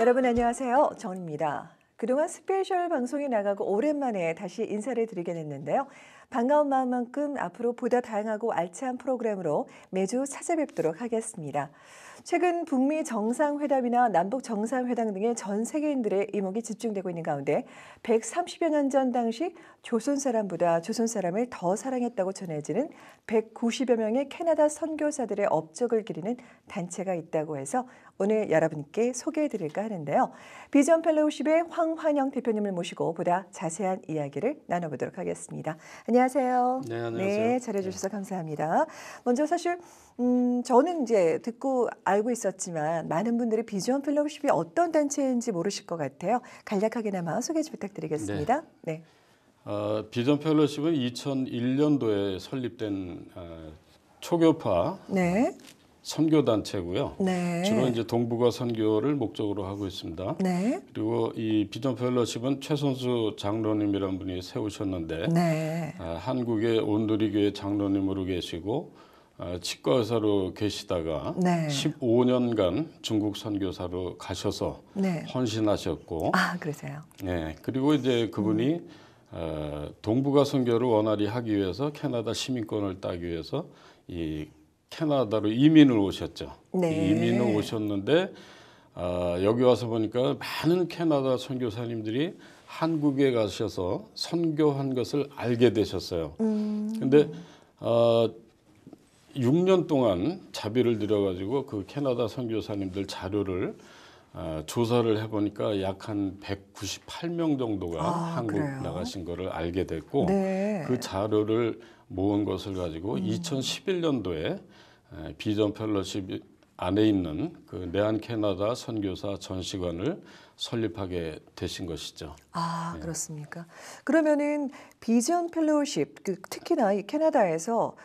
여러분 안녕하세요. 정입니다. 그동안 스페셜 방송이 나가고 오랜만에 다시 인사를 드리게 됐는데요. 반가운 마음만큼 앞으로 보다 다양하고 알찬 프로그램으로 매주 찾아뵙도록 하겠습니다. 최근 북미 정상회담이나 남북 정상회담 등의 전 세계인들의 이목이 집중되고 있는 가운데 130여 년 전 당시 조선 사람보다 조선 사람을 더 사랑했다고 전해지는 190여 명의 캐나다 선교사들의 업적을 기리는 단체가 있다고 해서 오늘 여러분께 소개해드릴까 하는데요. 비전 펠로우십의 황환영 대표님을 모시고 보다 자세한 이야기를 나눠보도록 하겠습니다. 안녕하세요. 네, 안녕하세요. 네, 잘해주셔서 네. 감사합니다. 먼저 사실 음, 저는 이제 듣고 알고 있었지만 많은 분들이 비전얼 필러십이 어떤 단체인지 모르실 것 같아요. 간략하게나마 소개 부탁드리겠습니다. 네. 네. 어, 비전 펠러십은 2001년도에 설립된 어, 초교파 네. 선교 단체고요. 네. 주로 이제 동북아 선교를 목적으로 하고 있습니다. 네. 그리고 이 비전 펠러십은 최선수 장로님이란 분이 세우셨는데 네. 어, 한국의 온누리교회 장로님으로 계시고 어, 치과 의사로 계시다가 네. 15년간 중국 선교사로 가셔서 네. 헌신하셨고 아 그러세요? 네 그리고 이제 그분이 음. 어, 동북아 선교를 원활히 하기 위해서 캐나다 시민권을 따기 위해서 이 캐나다로 이민을 오셨죠. 네. 이민을 오셨는데 어, 여기 와서 보니까 많은 캐나다 선교사님들이 한국에 가셔서 선교한 것을 알게 되셨어요. 음. 근데 어, 6년 동안 자비를 들여가지고 그 캐나다 선교사님들 자료를 어, 조사를 해보니까 약 한 198명 정도가 아, 한국 그래요? 나가신 거를 알게 됐고 네. 그 자료를 모은 것을 가지고 음. 2011년도에 비전 펠러십 안에 있는 그 내한 캐나다 선교사 전시관을 설립하게 되신 것이죠. 아 네. 그렇습니까? 그러면은 비전 펠로우십 그 특히나 이 캐나다에서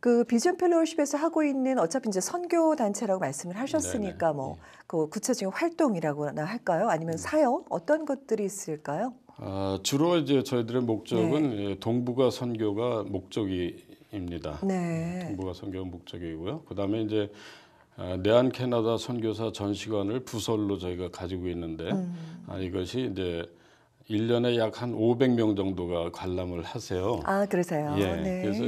그 비전 펠로우십에서 하고 있는 어차피 이제 선교 단체라고 말씀을 하셨으니까 네네. 뭐 예. 그 구체적인 활동이라고나 할까요? 아니면 음. 사역 어떤 것들이 있을까요? 아, 주로 이제 저희들의 목적은 네. 예, 동북아 선교가 목적입니다. 네. 예, 동북아 선교가 목적이고요. 그다음에 이제 아, 내한 캐나다 선교사 전시관을 부설로 저희가 가지고 있는데 음. 아, 이것이 이제 일년에 약 한5 0 0명 정도가 관람을 하세요. 아, 그러세요. 예. 네. 그래서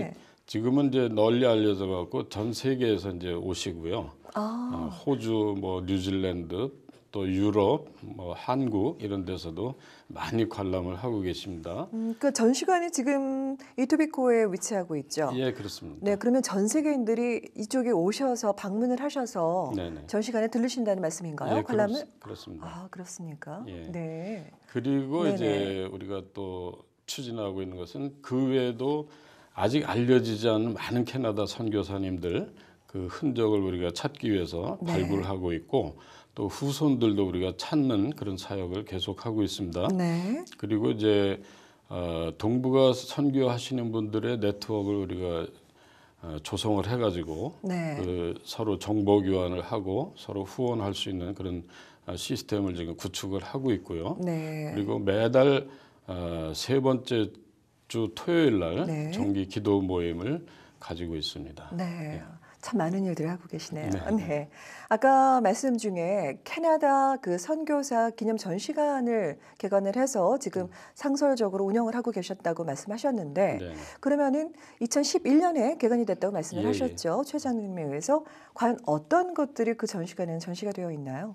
지금은 이제 널리 알려져 갖고 전 세계에서 이제 오시고요. 아. 어, 호주, 뭐 뉴질랜드, 또 유럽, 뭐 한국 이런 데서도 많이 관람을 하고 계십니다. 음, 그 전시관이 지금 이토비코에 위치하고 있죠. 예, 그렇습니다. 네, 그러면 전 세계인들이 이쪽에 오셔서 방문을 하셔서 네네. 전시관에 들르신다는 말씀인가요? 예, 관람을? 그렇, 그렇습니다. 아, 그렇습니까? 예. 네. 그리고 네네. 이제 우리가 또 추진하고 있는 것은 그 외에도 아직 알려지지 않은 많은 캐나다 선교사님들 그 흔적을 우리가 찾기 위해서 네. 발굴하고 있고 또 후손들도 우리가 찾는 그런 사역을 계속하고 있습니다. 네. 그리고 이제 어, 동북아 선교하시는 분들의 네트워크를 우리가 어, 조성을 해가지고 네. 그 서로 정보 교환을 하고 서로 후원할 수 있는 그런 어, 시스템을 지금 구축을 하고 있고요. 네. 그리고 매달 어, 세 번째 주 토요일 날 네. 정기 기도 모임을 가지고 있습니다. 네. 네. 참 많은 일들을 하고 계시네요. 네. 네. 아까 말씀 중에 캐나다 그 선교사 기념 전시관을 개관을 해서 지금 네. 상설적으로 운영을 하고 계셨다고 말씀하셨는데 네. 그러면은 2011년에 개관이 됐다고 말씀을 예, 예. 하셨죠. 예. 최 장님에 의해서 과연 어떤 것들이 그 전시관에는 전시가 되어 있나요?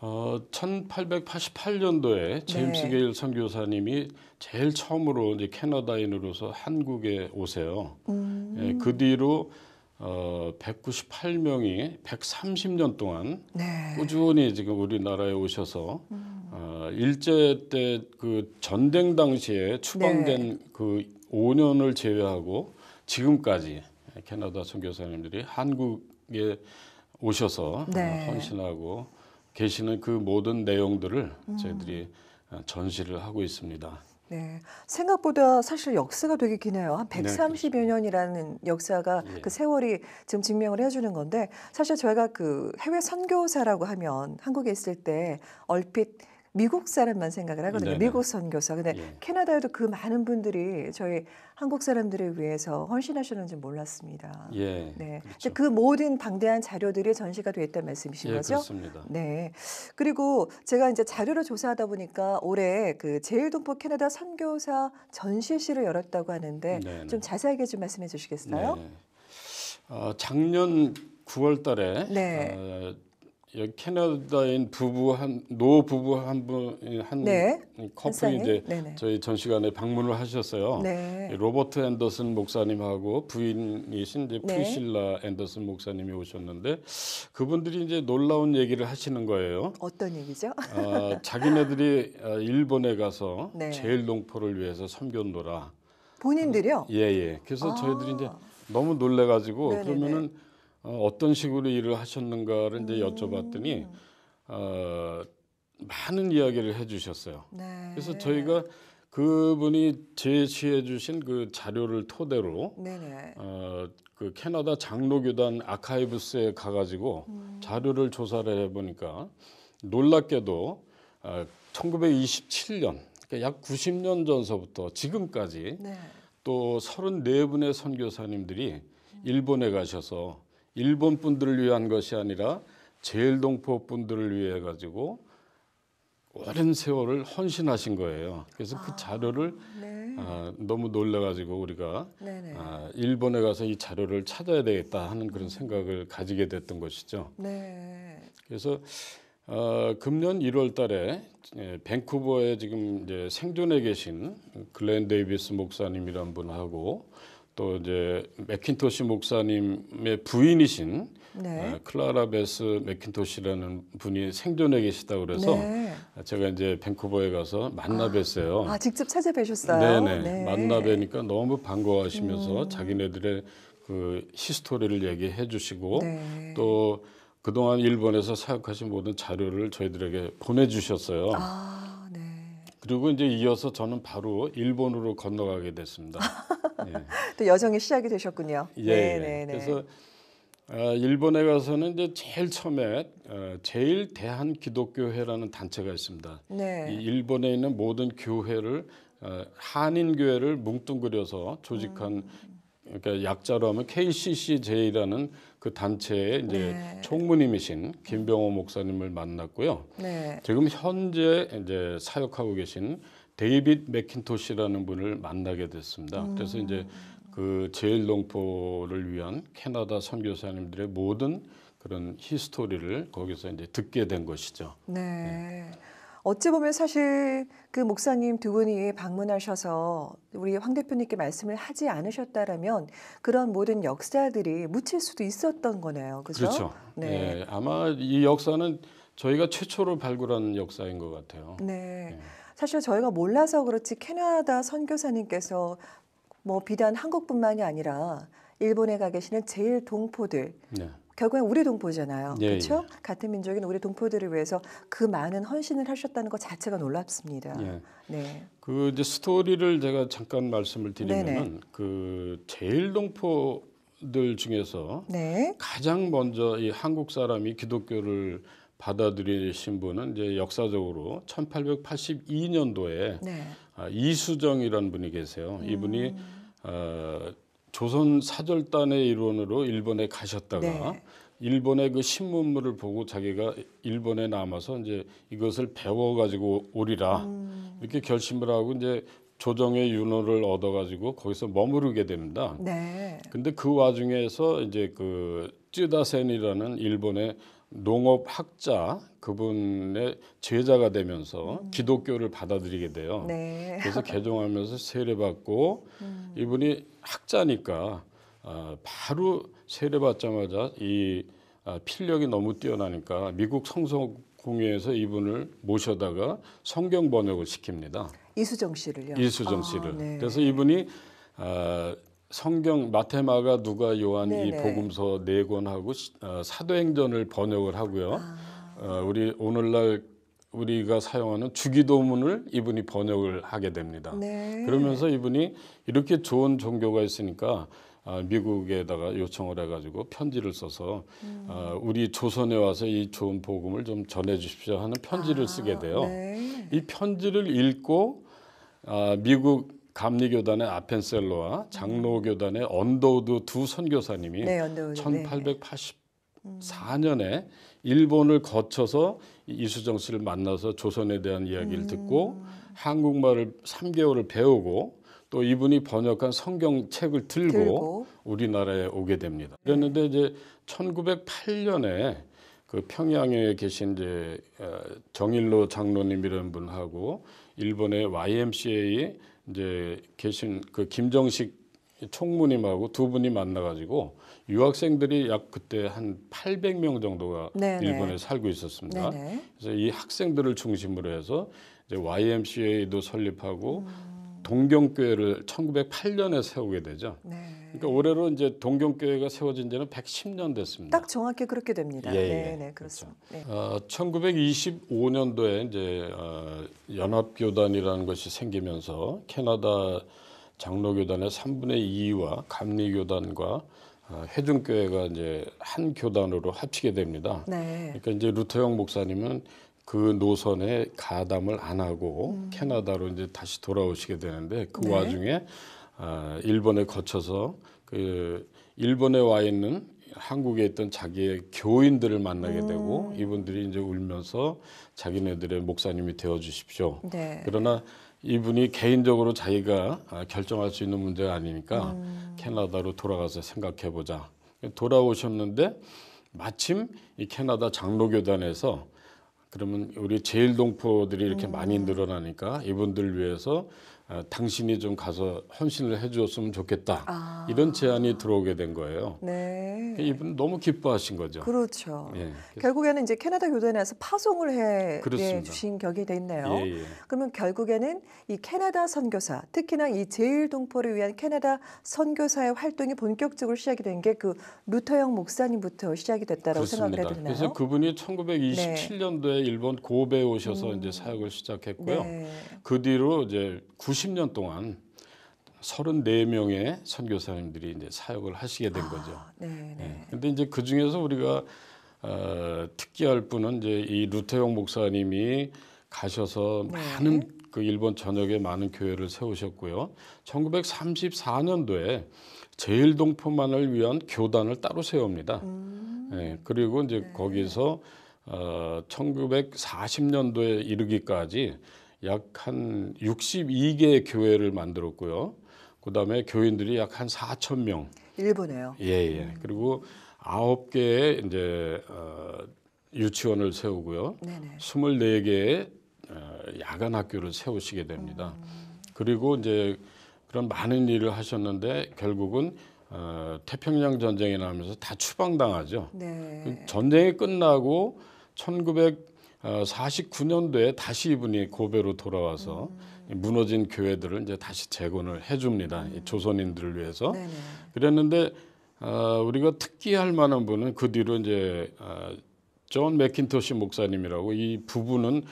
어, 1888년도에 제임스 네. 게일 선교사님이 제일 처음으로 이제 캐나다인으로서 한국에 오세요. 음. 예, 그 뒤로 어, 198명이 130년 동안 네. 꾸준히 지금 우리나라에 오셔서 음. 어, 일제 때 그 전쟁 당시에 추방된 네. 그 5년을 제외하고 지금까지 캐나다 선교사님들이 한국에 오셔서 네. 헌신하고 계시는 그 모든 내용들을 음. 저희들이 어, 전시를 하고 있습니다. 네. 생각보다 사실 역사가 되게 기네요. 한 130여 네, 년이라는 역사가 예. 그 세월이 지금 증명을 해주는 건데 사실 저희가 그 해외 선교사라고 하면 한국에 있을 때 얼핏 미국 사람만 생각을 하거든요. 네네. 미국 선교사. 근데 예. 캐나다에도 그 많은 분들이 저희 한국 사람들을 위해서 헌신하셨는지 몰랐습니다. 예. 네. 그렇죠. 그 모든 방대한 자료들이 전시가 되어 있다는 말씀이신 예, 거죠? 그렇습니다. 네. 그리고 제가 이제 자료를 조사하다 보니까 올해 그 제일동포 캐나다 선교사 전시실을 열었다고 하는데 네네. 네. 좀 자세하게 좀 말씀해 주시겠어요? 네. 어, 작년 9월 달에 네. 어, 여기 예, 캐나다인 부부 한노 부부 한 분한 네. 커플이 이제 네네. 저희 전 시간에 방문을 하셨어요. 네. 로버트 앤더슨 목사님하고 부인이신 이제 네. 프리실라 앤더슨 목사님이 오셨는데 그분들이 이제 놀라운 얘기를 하시는 거예요. 어떤 얘기죠? 아, 자기네들이 아, 일본에 가서 네. 제일 농포를 위해서 섬겼노라. 본인들이요? 예예. 예. 그래서 아. 저희들이 이제 너무 놀래가지고 네네네. 그러면은 어, 어떤 식으로 일을 하셨는가를 이제 여쭤봤더니 어, 많은 이야기를 해주셨어요. 네. 그래서 저희가 그분이 제시해 주신 그 자료를 토대로 네네. 어, 그 캐나다 장로교단 아카이브스에 가가지고 음. 자료를 조사를 해보니까 놀랍게도 어, 1927년 그러니까 약 90년 전서부터 지금까지 네. 또 34분의 선교사님들이 음. 일본에 가셔서 일본 분들을 위한 것이 아니라 제일동포 분들을 위해 가지고 오랜 세월을 헌신하신 거예요. 그래서 그 아, 그 자료를 네. 아, 너무 놀래가지고 우리가 네, 네. 아, 일본에 가서 이 자료를 찾아야 되겠다 하는 그런 생각을 가지게 됐던 것이죠. 네. 그래서 어, 금년 1월달에 예, 밴쿠버에 지금 이제 생존해 계신 글렌 데이비스 목사님이란 분하고 또 이제 맥킨토시 목사님의 부인이신 네. 어, 클라라 베스 맥킨토시라는 분이 생존해 계시다 그래서 네. 제가 이제 밴쿠버에 가서 만나 아. 뵀어요. 아, 아 직접 찾아뵈셨어요? 네네 네. 만나 뵈니까 너무 반가워하시면서 음. 자기네들의 그 히스토리를 얘기해 주시고 네. 또 그동안 일본에서 사역하신 모든 자료를 저희들에게 보내주셨어요. 아, 네. 그리고 이제 이어서 저는 바로 일본으로 건너가게 됐습니다. 예. 또여정이 시작이 되셨군요. 예, 예. 네, 네, 네, 그래서 어, 일본에 가서는 이제 제일 처음에 어, 제일 대한 기독교회라는 단체가 있습니다. 네. 이 일본에 있는 모든 교회를 어, 한인 교회를 뭉뚱그려서 조직한 음. 그러니까 약자로 하면 KCCJ라는 그 단체의 이제 네. 총무님이신 김병호 목사님을 만났고요. 네. 지금 현재 이제 사역하고 계신 데이빗 맥킨토시라는 분을 만나게 됐습니다. 음. 그래서 이제 그 제일 농포를 위한 캐나다 선교사님들의 모든 그런 히스토리를 거기서 이제 듣게 된 것이죠. 네. 네. 어찌 보면 사실 그 목사님 두 분이 방문하셔서 우리 황 대표님께 말씀을 하지 않으셨다라면 그런 모든 역사들이 묻힐 수도 있었던 거네요. 그죠? 그렇죠. 네. 네. 아마 이 역사는 저희가 최초로 발굴한 역사인 것 같아요. 네. 네. 사실 저희가 몰라서 그렇지 캐나다 선교사님께서 뭐 비단 한국뿐만이 아니라 일본에 가 계시는 제일 동포들 네. 결국엔 우리 동포잖아요. 예, 그렇죠? 예. 같은 민족인 우리 동포들을 위해서 그 많은 헌신을 하셨다는 것 자체가 놀랍습니다. 예. 네. 그 이제 스토리를 제가 잠깐 말씀을 드리면은 그 제일 동포들 중에서 네. 가장 먼저 이 한국 사람이 기독교를 받아들이신 분은 이제 역사적으로 1882년도에 네. 아, 이수정이라는 분이 계세요. 음. 이분이 어, 조선 사절단의 일원으로 일본에 가셨다가 네. 일본의 그 신문물을 보고 자기가 일본에 남아서 이제 이것을 배워 가지고 오리라 음. 이렇게 결심을 하고 이제 조정의 윤호를 얻어 가지고 거기서 머무르게 됩니다. 네. 근데 그 와중에서 이제 그 쯔다센이라는 일본의 농업학자 그분의 제자가 되면서 음. 기독교를 받아들이게 돼요. 네. 그래서 개종하면서 세례받고 음. 이분이 학자니까 아, 바로 세례받자마자 이 아, 필력이 너무 뛰어나니까 미국 성서공회에서 이분을 모셔다가 성경 번역을 시킵니다. 이수정 씨를요. 이수정 씨를. 아, 네. 그래서 이분이 성경 마테마가 누가 요한 이 복음서 네 권하고 어, 사도행전을 번역을 하고요. 아. 어, 우리 오늘날 우리가 사용하는 주기도문을 이분이 번역을 하게 됩니다. 네. 그러면서 이분이 이렇게 좋은 종교가 있으니까 아, 미국에다가 요청을 해가지고 편지를 써서 음. 아, 우리 조선에 와서 이 좋은 복음을 좀 전해주십시오 하는 편지를 아, 쓰게 돼요. 네. 이 편지를 읽고 아, 미국 감리교단의 아펜셀로와 음. 장로교단의 언더우드 두 선교사님이 네, 1884년에 일본을 거쳐서 이수정 씨를 만나서 조선에 대한 이야기를 음. 듣고 한국말을 3개월을 배우고 또 이분이 번역한 성경 책을 들고, 들고. 우리나라에 오게 됩니다. 네. 그랬는데 이제 1908년에 그 평양에 계신 이제 어, 정일로 장로님이라는 분하고 일본의 YMCA 이제 계신 그 김정식 총무님하고 두 분이 만나가지고 유학생들이 약 그때 한 800명 정도가 네네. 네. 일본에 살고 있었습니다. 네네. 네. 그래서 이 학생들을 중심으로 해서 이제 YMCA도 설립하고 음. 동경교회를 1908년에 세우게 되죠. 네. 그러니까 올해로 이제 동경교회가 세워진 지는 110년 됐습니다. 딱 정확히 그렇게 됩니다. 예, 네, 예. 네, 그렇습니다. 그렇죠. 네. 어, 1925년도에 이제 어, 연합교단이라는 것이 생기면서 캐나다 장로교단의 3분의 2와 감리교단과 어, 회중교회가 이제 한 교단으로 합치게 됩니다. 네. 그러니까 이제 루터형 목사님은 그 노선에 가담을 안 하고 음. 캐나다로 이제 다시 돌아오시게 되는데 그 네. 와중에 아, 일본에 거쳐서 그 일본에 와 있는 한국에 있던 자기의 교인들을 만나게 음. 되고 이분들이 이제 울면서 자기네들의 목사님이 되어 주십시오. 네. 그러나 이분이 개인적으로 자기가 아, 결정할 수 있는 문제가 아니니까 음. 캐나다로 돌아가서 생각해 보자. 돌아오셨는데 마침 이 캐나다 장로교단에서 그러면 우리 제일 동포들이 이렇게 많이 음. 늘어나니까 이분들 위해서 어, 당신이 좀 가서 헌신을 해주었으면 좋겠다 아. 이런 제안이 들어오게 된 거예요. 네. 그 이분 너무 기뻐하신 거죠. 그렇죠. 예. 결국에는 이제 캐나다 교단에서 파송을 해 예, 주신 격이 됐네요. 예, 예, 그러면 결국에는 이 캐나다 선교사, 특히나 이 제일 동포를 위한 캐나다 선교사의 활동이 본격적으로 시작이 된 게 그 루터형 목사님부터 시작이 됐다고 생각을 해도 되나요? 그래서 그분이 1927년도에 네. 일본 고베에 오셔서 음. 이제 사역을 시작했고요. 네. 그 뒤로 이제 90년 동안 34명의 선교사님들이 이제 사역을 하시게 된 거죠. 아, 네, 네. 네. 근데 이제 그 중에서 우리가 어, 특기할 분은 이제 이 루테용 목사님이 가셔서 네. 많은 그 일본 전역에 많은 교회를 세우셨고요. 1934년도에 제일동포만을 위한 교단을 따로 세웁니다. 음. 네, 그리고 이제 네. 거기서 어, 1940년도에 이르기까지 약 한 62개 의 교회를 만들었고요. 그다음에 교인들이 약 한 4천 명. 일본에요. 예, 예. 음. 그리고 아홉 개의 이제 어, 유치원을 세우고요. 네네. 24개의 어, 야간 학교를 세우시게 됩니다. 음. 그리고 이제 그런 많은 일을 하셨는데 결국은 어, 태평양 전쟁이 나면서 다 추방당하죠. 네. 그 전쟁이 끝나고 1949년도에 다시 이분이 고베로 돌아와서 음. 무너진 교회들을 이제 다시 재건을 해줍니다. 음. 조선인들을 위해서. 네네. 네. 그랬는데 어, 우리가 특기할 만한 분은 그 뒤로 이제 어, 존 맥킨토시 목사님이라고 이 부부는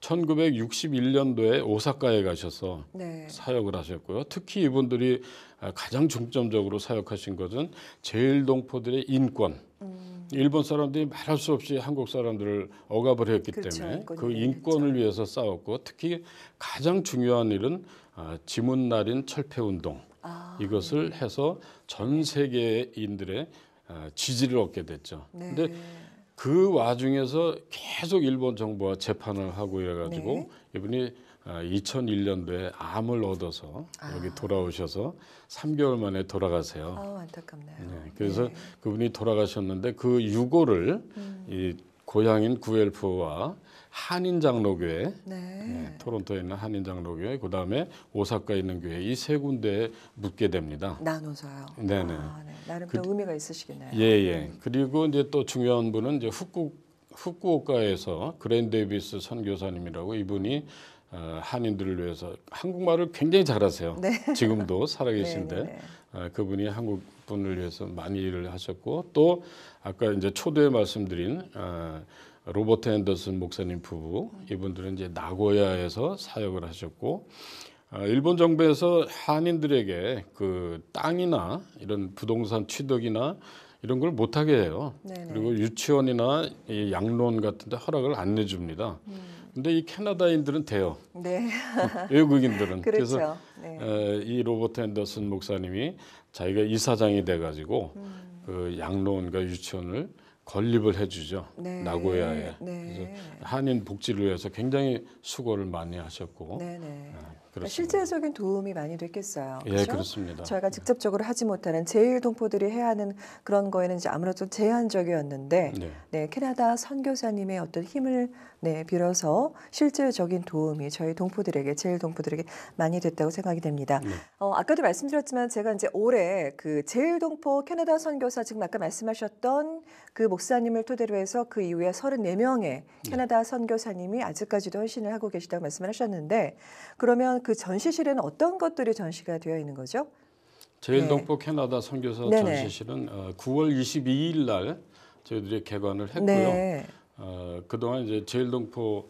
1961년도에 오사카에 가셔서 네. 사역을 하셨고요. 특히 이분들이 어, 가장 중점적으로 사역하신 것은 제일 동포들의 인권. 음. 일본 사람들이 말할 수 없이 한국 사람들을 억압을 했기 그렇죠, 때문에 인권이, 그 인권을 그렇죠. 위해서 싸웠고 특히 가장 중요한 일은 아, 지문 날인 철폐 운동 아, 이것을 네. 해서 전 세계인들의 아, 지지를 얻게 됐죠. 네. 근데 그 와중에서 계속 일본 정부와 재판을 하고 이래가지고 네. 이분이 2001년도에 아, 암을 얻어서 아. 여기 돌아오셔서 3개월 만에 돌아가세요. 아, 안타깝네요. 네, 그래서 네. 그분이 돌아가셨는데 그 유고를 음. 이 고향인 구엘프와 한인 장로교회, 네. 네, 토론토에 있는 한인 장로교회, 그 다음에 오사카에 있는 교회 이 세 군데에 묻게 됩니다. 나눠서요. 네네. 아, 네. 나름 그, 의미가 있으시겠네요. 예예. 예. 그리고 이제 또 중요한 분은 이제 후쿠 후쿠오카에서 그랜데비스 선교사님이라고 이분이 어, 한인들을 위해서 한국말을 굉장히 잘하세요. 네. 지금도 네, 살아계신데 네, 네. 어, 그분이 한국 분을 위해서 많이 일을 하셨고 또 아까 이제 초대에 말씀드린 어, 로버트 앤더슨 목사님 부부 이분들은 이제 나고야에서 사역을 하셨고 어, 일본 정부에서 한인들에게 그 땅이나 이런 부동산 취득이나 이런 걸 못하게 해요. 네네. 그리고 유치원이나 이 양로원 같은데 허락을 안 내줍니다. 음. 근데 이 캐나다인들은 돼요. 네. 음, 외국인들은. 그렇죠. 그래서 네. 이 로버트 앤더슨 목사님이 자기가 이사장이 돼가지고 음. 그 양로원과 유치원을 건립을 해주죠. 네. 나고야에. 네. 한인 복지를 위해서 굉장히 수고를 많이 하셨고. 네, 네. 네 그러니까 실제적인 도움이 많이 됐겠어요. 예, 그렇죠? 그렇습니다. 저희가 네. 직접적으로 하지 못하는 제일 동포들이 해야 하는 그런 거에는 이제 아무래도 제한적이었는데, 네. 캐나다 선교사님의 어떤 힘을 네, 비로소 실제적인 도움이 저희 동포들에게 제일 동포들에게 많이 됐다고 생각이 됩니다. 네. 어, 아까도 말씀드렸지만 제가 이제 올해 그 제일 동포 캐나다 선교사 지금 아까 말씀하셨던 그 목사님을 토대로 해서 그 이후에 34명의 캐나다 선교사님이 아직까지도 헌신을 하고 계시다고 말씀을 하셨는데 그러면 그 전시실에는 어떤 것들이 전시가 되어 있는 거죠? 제일 네. 동포 캐나다 선교사 네네. 전시실은 9월 어, 22일 날 저희들이 개관을 했고요. 네. 어, 그동안 이제 제일동포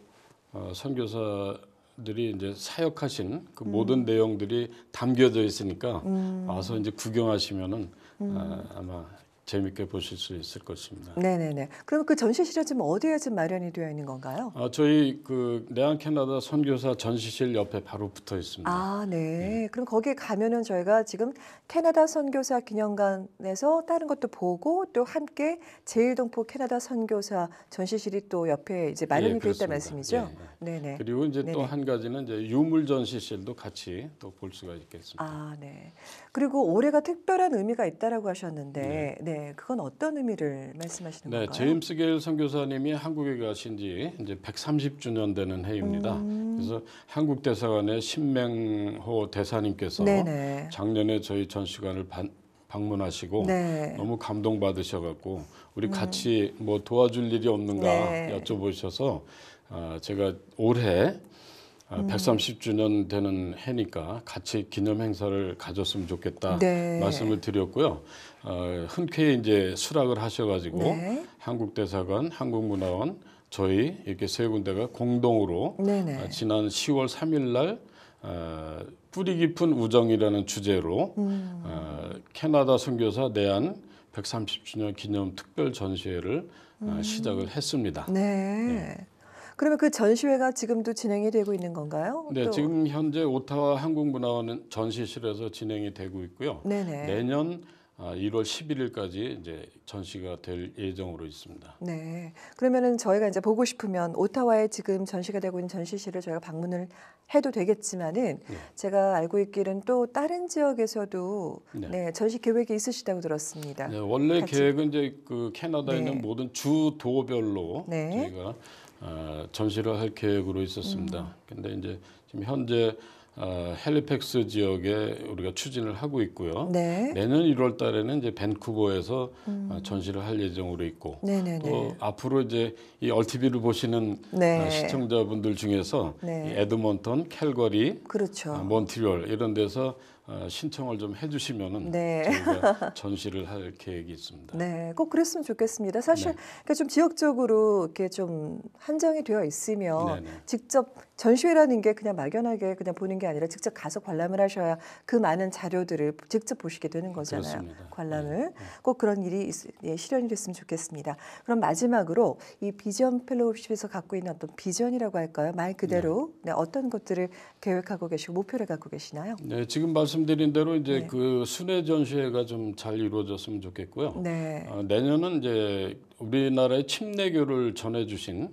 어, 선교사들이 이제 사역하신 그 음. 모든 내용들이 담겨져 있으니까 음. 와서 이제 구경하시면은 음. 어, 아마 재밌게 보실 수 있을 것입니다. 네네네. 그럼 그 전시실은 지금 어디에 지금 마련이 되어 있는 건가요? 아, 저희 그 내한 캐나다 선교사 전시실 옆에 바로 붙어 있습니다. 아, 네. 네. 그럼 거기 가면은 저희가 지금 캐나다 선교사 기념관에서 다른 것도 보고 또 함께 제일동포 캐나다 선교사 전시실이 또 옆에 이제 마련이 되어 예, 있다 말씀이죠? 예, 예. 네네. 그리고 이제 또 한 가지는 이제 유물 전시실도 같이 또 볼 수가 있겠습니다. 아, 네. 그리고 올해가 특별한 의미가 있다라고 하셨는데 네. 네. 네, 그건 어떤 의미를 말씀하시는 네, 건가요? 제임스 게일 선교사님이 한국에 가신 지 이제 130주년 되는 해입니다. 음. 그래서 한국 대사관의 신명호 대사님께서 네네. 네. 작년에 저희 전시관을 반, 방문하시고 네. 너무 감동 받으셔갖고 우리 음. 같이 음. 뭐 도와줄 일이 없는가 네. 여쭤보셔서 어, 제가 올해 음. 아, 130주년 되는 해니까 같이 기념 행사를 가졌으면 좋겠다 네. 말씀을 드렸고요. 어, 흔쾌히 이제 수락을 하셔가지고 네. 한국대사관, 한국문화원 저희 이렇게 세 군데가 공동으로 어, 지난 10월 3일날 어, 뿌리 깊은 우정이라는 주제로 음. 어, 캐나다 선교사 내한 130주년 기념 특별 전시회를 어, 음. 어, 시작을 했습니다. 네. 네. 그러면 그 전시회가 지금도 진행이 되고 있는 건가요? 네, 또. 지금 현재 오타와 한국문화원 전시실에서 진행이 되고 있고요. 네네. 내년 1월 아, 11일까지 이제 전시가 될 예정으로 있습니다. 네. 그러면은 저희가 이제 보고 싶으면 오타와에 지금 전시가 되고 있는 전시실을 저희가 방문을 해도 되겠지만은 네. 제가 알고 있기는 또 다른 지역에서도 네. 네 전시 계획이 있으시다고 들었습니다. 네, 원래 같이. 계획은 이제 그 캐나다에 네. 있는 모든 주 도별로 네. 저희가 어, 전시를 할 계획으로 있었습니다. 음. 근데 이제 지금 현재 어, 헬리팩스 지역에 우리가 추진을 하고 있고요. 네. 내년 1월 달에는 이제 밴쿠버에서 아, 음. 어, 전시를 할 예정으로 있고 네네네. 또 앞으로 이제 이 얼티비를 보시는 네. 어, 시청자분들 중에서 네. 에드먼턴, 캘거리, 그렇죠. 어, 몬트리올 이런 데서 어, 신청을 좀 해주시면은 네. 저희가 전시를 할 계획이 있습니다. 네, 꼭 그랬으면 좋겠습니다. 사실 네. 좀 지역적으로 이렇게 좀 한정이 되어 있으면 네네. 네. 직접 전시회라는 게 그냥 막연하게 그냥 보는 게 아니라 직접 가서 관람을 하셔야 그 많은 자료들을 직접 보시게 되는 거잖아요. 그렇습니다. 관람을 네. 네. 꼭 그런 일이 예, 실현이 됐으면 좋겠습니다. 그럼 마지막으로 이 비전 펠로우십에서 갖고 있는 어떤 비전이라고 할까요? 말 그대로 네. 어떤 것들을 계획하고 계시고 목표를 갖고 계시나요? 네, 지금 말씀 말씀드린 대로 이제 네. 그 순회 전시회가 좀 잘 이루어졌으면 좋겠고요. 네. 어, 내년은 이제 우리나라의 침례교를 전해주신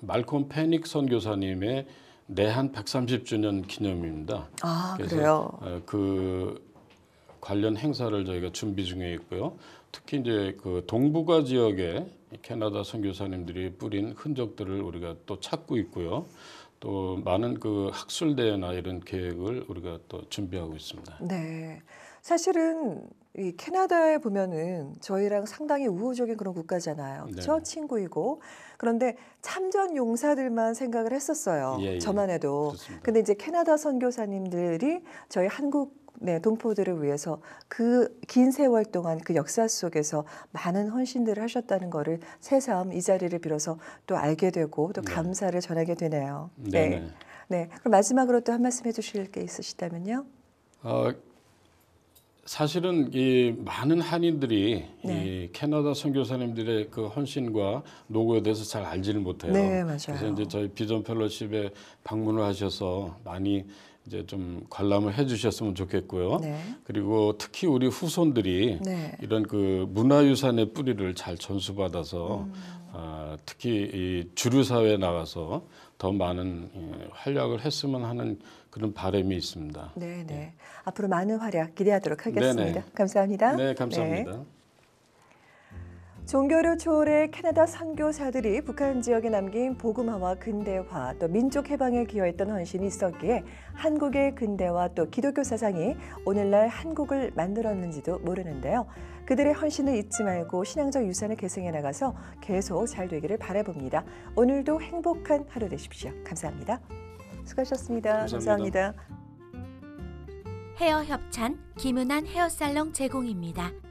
말콤 페닉 선교사님의 내한 130주년 기념입니다. 아, 그래요? 에, 그 관련 행사를 저희가 준비 중에 있고요. 특히 이제 그 동북아 지역에 캐나다 선교사님들이 뿌린 흔적들을 우리가 또 찾고 있고요. 또 많은 그 학술대회나 이런 계획을 우리가 또 준비하고 있습니다. 네. 사실은 이 캐나다에 보면은 저희랑 상당히 우호적인 그런 국가잖아요. 그렇죠? 네. 친구이고. 그런데 참전 용사들만 생각을 했었어요. 예, 예. 저만 해도. 그렇 근데 이제 캐나다 선교사님들이 저희 한국 네, 동포들을 위해서 그 긴 세월 동안 그 역사 속에서 많은 헌신들을 하셨다는 거를 새삼 이 자리를 빌어서 또 알게 되고 또 네. 감사를 전하게 되네요. 네. 네. 네. 그럼 마지막으로 또 한 말씀 해주실 게 있으시다면요. 어, 사실은 이 많은 한인들이 네. 이 캐나다 선교사님들의 그 헌신과 노고에 대해서 잘 알지를 못해요. 네, 맞아요. 그래서 이제 저희 비전 펠러십에 방문을 하셔서 많이 이제 좀 관람을 해주셨으면 좋겠고요. 네. 그리고 특히 우리 후손들이 네. 이런 그 문화유산의 뿌리를 잘 전수받아서 음. 아, 특히 이 주류 사회에 나가서 더 많은 예, 활약을 했으면 하는 그런 바람이 있습니다. 네, 네. 예. 앞으로 많은 활약 기대하도록 하겠습니다. 네네. 네. 감사합니다. 네, 감사합니다. 네. 종교를 초월해 캐나다 선교사들이 북한 지역에 남긴 복음화와 근대화 또 민족 해방에 기여했던 헌신이 있었기에 한국의 근대화 또 기독교 사상이 오늘날 한국을 만들었는지도 모르는데요. 그들의 헌신을 잊지 말고 신앙적 유산을 계승해 나가서 계속 잘 되기를 바라봅니다. 오늘도 행복한 하루 되십시오. 감사합니다. 수고하셨습니다 감사합니다. 감사합니다. 헤어 협찬 김은한 헤어살롱 제공입니다.